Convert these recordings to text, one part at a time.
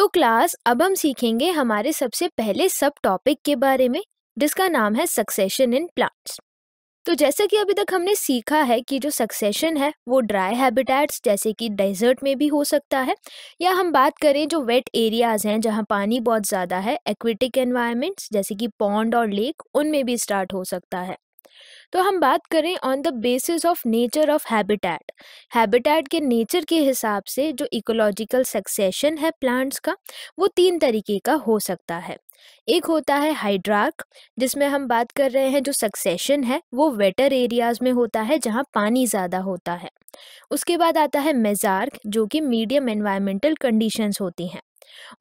तो क्लास अब हम सीखेंगे हमारे सबसे पहले सब टॉपिक के बारे में जिसका नाम है सक्सेशन इन प्लांट्स तो जैसा कि अभी तक हमने सीखा है कि जो सक्सेशन है वो ड्राई हैबिटेट्स जैसे कि डेजर्ट में भी हो सकता है या हम बात करें जो वेट एरियाज़ हैं जहाँ पानी बहुत ज़्यादा है एक्विटिक एनवायरनमेंट्स जैसे कि पॉन्ड और लेक उनमें भी स्टार्ट हो सकता है तो हम बात करें on the basis of nature of habitat habitat के नेचर के हिसाब से जो इकोलॉजिकल सक्सेशन है प्लांट्स का वो तीन तरीके का हो सकता है एक होता है हाइड्रार्क जिसमें हम बात कर रहे हैं जो सक्सेशन है वो वेटर एरियाज में होता है जहाँ पानी ज़्यादा होता है उसके बाद आता है मेजार्क जो कि मीडियम एनवायरमेंटल कंडीशंस होती हैं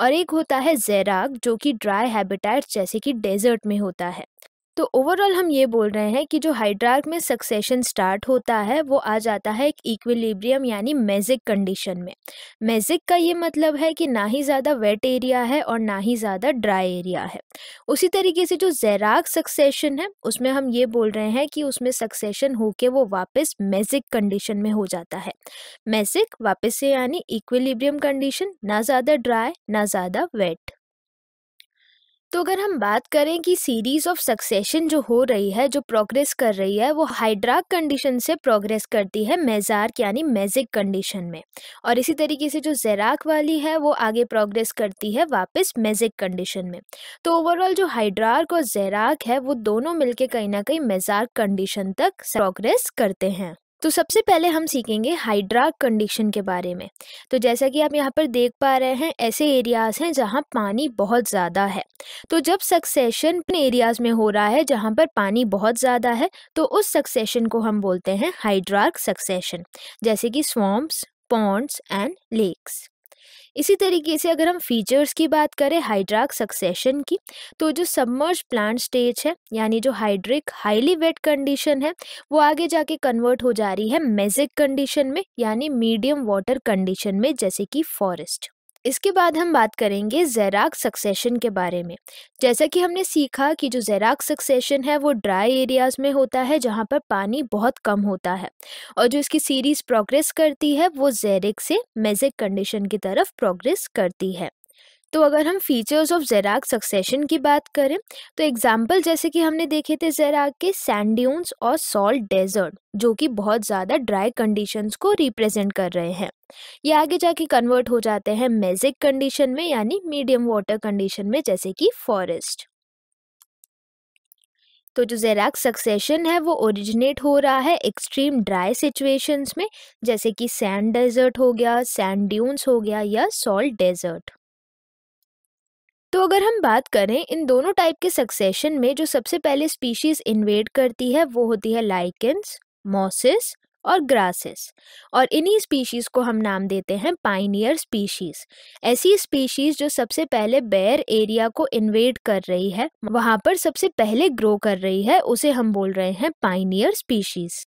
और एक होता है जेराग जो कि ड्राई हैबिटेट जैसे कि डेजर्ट में होता है तो ओवरऑल हम ये बोल रहे हैं कि जो हाइड्रार्क में सक्सेशन स्टार्ट होता है वो आ जाता है एक इक्विलिब्रियम यानी मेजिक कंडीशन में मेजिक का ये मतलब है कि ना ही ज़्यादा वेट एरिया है और ना ही ज़्यादा ड्राई एरिया है उसी तरीके से जो जैराक सक्सेशन है उसमें हम ये बोल रहे हैं कि उसमें सक्सेशन होके वो वापस मेजिक कंडीशन में हो जाता है मेजिक वापस से यानी इक्विलिब्रियम कंडीशन ना ज़्यादा ड्राई ना ज़्यादा वेट तो अगर हम बात करें कि सीरीज ऑफ सक्सेशन जो हो रही है जो प्रोग्रेस कर रही है वो हाइड्राक कंडीशन से प्रोग्रेस करती है मेजार्क यानी मेजिक कंडीशन में और इसी तरीके से जो जेराक वाली है वो आगे प्रोग्रेस करती है वापस मेजिक कंडीशन में तो ओवरऑल जो हाइड्रार्क और जेराक है वो दोनों मिलके कहीं ना कहीं मेजार्क कंडीशन तक प्रोग्रेस करते हैं तो सबसे पहले हम सीखेंगे हाइड्रा कंडीशन के बारे में तो जैसा कि आप यहाँ पर देख पा रहे हैं ऐसे एरियाज़ हैं जहाँ पानी बहुत ज़्यादा है तो जब सक्सेशन एरियाज़ में हो रहा है जहाँ पर पानी बहुत ज़्यादा है तो उस सक्सेशन को हम बोलते हैं हाइड्रार्क सक्सेशन जैसे कि स्वॉम्प्स पॉन्ड्स एंड लेक्स इसी तरीके से अगर हम फीचर्स की बात करें हाइड्राक सक्सेशन की तो जो सबमर्ज प्लांट स्टेज है यानी जो हाइड्रिक हाईली वेट कंडीशन है वो आगे जाके कन्वर्ट हो जा रही है मेजिक कंडीशन में यानी मीडियम वाटर कंडीशन में जैसे कि फॉरेस्ट इसके बाद हम बात करेंगे जैराक सक्सेशन के बारे में जैसा कि हमने सीखा कि जो जैराक सक्सेशन है वो ड्राई एरियाज में होता है जहाँ पर पानी बहुत कम होता है और जो इसकी सीरीज़ प्रोग्रेस करती है वो जैरिक से मेजिक कंडीशन की तरफ प्रोग्रेस करती है तो अगर हम फीचर्स ऑफ जेराक सक्सेशन की बात करें तो एग्जाम्पल जैसे कि हमने देखे थे जेराक के सैंड्यून्स और सॉल्ट डेजर्ट जो कि बहुत ज़्यादा ड्राई कंडीशंस को रिप्रेजेंट कर रहे हैं ये आगे जाके कन्वर्ट हो जाते हैं मेजिक कंडीशन में यानी मीडियम वाटर कंडीशन में जैसे कि फॉरेस्ट तो जो जेराक सक्सेशन है वो ओरिजिनेट हो रहा है एक्सट्रीम ड्राई सिचुएशंस में जैसे कि सैंड डेजर्ट हो गया सैंड ड्यून्स हो गया या सॉल्ट डेजर्ट तो अगर हम बात करें इन दोनों टाइप के सक्सेशन में जो सबसे पहले स्पीशीज इन्वेड करती है वो होती है लाइकेंस मॉसिस और ग्रासेस और इन्हीं स्पीशीज़ को हम नाम देते हैं पाइनियर स्पीशीज़ ऐसी स्पीशीज़ जो सबसे पहले बेयर एरिया को इन्वेड कर रही है वहां पर सबसे पहले ग्रो कर रही है उसे हम बोल रहे हैं पाइनियर स्पीशीज़